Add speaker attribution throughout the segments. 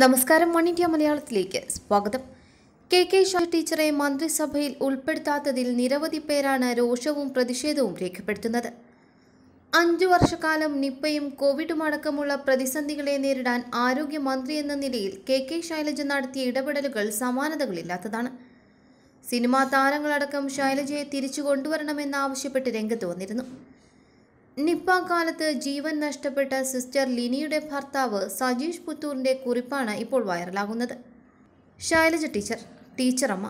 Speaker 1: നമസ്കാരം one India മലയാളത്തിലേക്ക് സ്വാഗതം കെ കെ ഷാ ടീച്ചറെ മന്ത്രിസഭയിൽ ഉൾപ്പെടുത്താത്തതിൽ നിരവധി പേരാണ് രോഷവും പ്രതിഷേധവും രേഖപ്പെടുത്തുന്നത് അഞ്ചു വർഷക്കാലം നിപ്പയും കോവിഡും അടക്കമുള്ള പ്രതിസന്ധികളെ നേരിടാൻ ആരോഗ്യമന്ത്രി എന്ന നിലയിൽ കെ കെ ശൈലജ നടത്തിയ ഇടപെടലുകൾ സമാനതകളില്ലാത്തതാണ് സിനിമാ താരങ്ങളടക്കം ശൈലജയെ തിരിച്ചു കൊണ്ടുവരണമെന്നാവശ്യപ്പെട്ട് രംഗത്ത് വന്നിരുന്നു നിപ്പ കാലത്ത് ജീവൻ നഷ്ടപ്പെട്ട സിസ്റ്റർ ലിനിയുടെ ഭർത്താവ് സജീഷ് പുത്തൂറിൻ്റെ കുറിപ്പാണ് ഇപ്പോൾ വൈറലാകുന്നത് ശൈലജ ടീച്ചർ ടീച്ചറമ്മ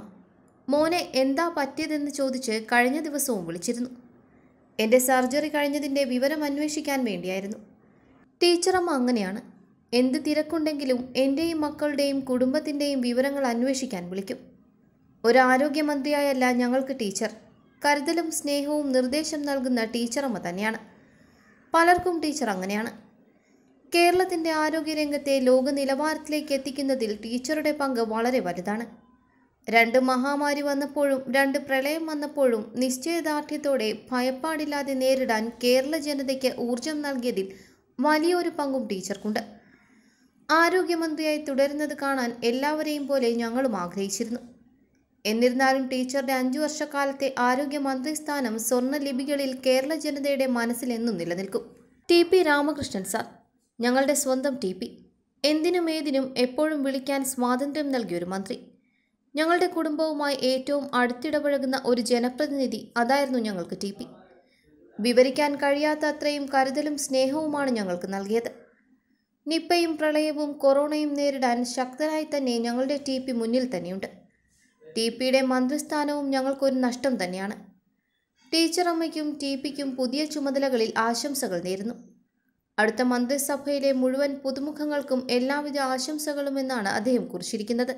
Speaker 1: മോനെ എന്താ പറ്റിയതെന്ന് ചോദിച്ച് കഴിഞ്ഞ ദിവസവും വിളിച്ചിരുന്നു എൻ്റെ സർജറി കഴിഞ്ഞതിൻ്റെ വിവരം അന്വേഷിക്കാൻ വേണ്ടിയായിരുന്നു ടീച്ചറമ്മ അങ്ങനെയാണ് എന്ത് തിരക്കുണ്ടെങ്കിലും എൻ്റെയും മക്കളുടെയും കുടുംബത്തിൻ്റെയും വിവരങ്ങൾ അന്വേഷിക്കാൻ വിളിക്കും ഒരു ആരോഗ്യമന്ത്രിയായല്ല ഞങ്ങൾക്ക് ടീച്ചർ കരുതലും സ്നേഹവും നിർദ്ദേശം നൽകുന്ന ടീച്ചറമ്മ തന്നെയാണ് പലർക്കും ടീച്ചർ അങ്ങനെയാണ് കേരളത്തിൻ്റെ ആരോഗ്യരംഗത്തെ ലോക നിലവാരത്തിലേക്ക് എത്തിക്കുന്നതിൽ ടീച്ചറുടെ പങ്ക് വളരെ വലുതാണ് രണ്ട് മഹാമാരി വന്നപ്പോഴും രണ്ട് പ്രളയം വന്നപ്പോഴും നിശ്ചയദാർഢ്യത്തോടെ ഭയപ്പാടില്ലാതെ നേരിടാൻ കേരള ജനതയ്ക്ക് ഊർജം നൽകിയതിൽ വലിയൊരു പങ്കും ടീച്ചർക്കുണ്ട് ആരോഗ്യമന്ത്രിയായി തുടരുന്നത് കാണാൻ എല്ലാവരെയും പോലെ ഞങ്ങളും ആഗ്രഹിച്ചിരുന്നു എന്നിരുന്നാലും ടീച്ചറുടെ അഞ്ചു വർഷക്കാലത്തെ ആരോഗ്യമന്ത്രി സ്ഥാനം സ്വർണ്ണ ലിപികളിൽ കേരള ജനതയുടെ മനസ്സിലെന്നും നിലനിൽക്കും ടി പി രാമകൃഷ്ണൻ സാർ ഞങ്ങളുടെ സ്വന്തം ടി പി എന്തിനും ഏതിനും എപ്പോഴും വിളിക്കാൻ സ്വാതന്ത്ര്യം നൽകിയൊരു മന്ത്രി ഞങ്ങളുടെ കുടുംബവുമായി ഏറ്റവും അടുത്തിടപഴകുന്ന ഒരു ജനപ്രതിനിധി അതായിരുന്നു ഞങ്ങൾക്ക് ടി പി വിവരിക്കാൻ കഴിയാത്ത അത്രയും കരുതലും സ്നേഹവുമാണ് ഞങ്ങൾക്ക് നൽകിയത് നിപ്പയും പ്രളയവും കൊറോണയും നേരിടാൻ ശക്തനായി തന്നെ ഞങ്ങളുടെ ടി പി മുന്നിൽ തന്നെയുണ്ട് ടി പിയുടെ മന്ത്രിസ്ഥാനവും ഞങ്ങൾക്കൊരു നഷ്ടം തന്നെയാണ് ടീച്ചറമ്മയ്ക്കും ടി പിക്കും പുതിയ ചുമതലകളിൽ ആശംസകൾ നേരുന്നു അടുത്ത മന്ത്രിസഭയിലെ മുഴുവൻ പുതുമുഖങ്ങൾക്കും എല്ലാവിധ ആശംസകളുമെന്നാണ് അദ്ദേഹം കുറിച്ചിരിക്കുന്നത്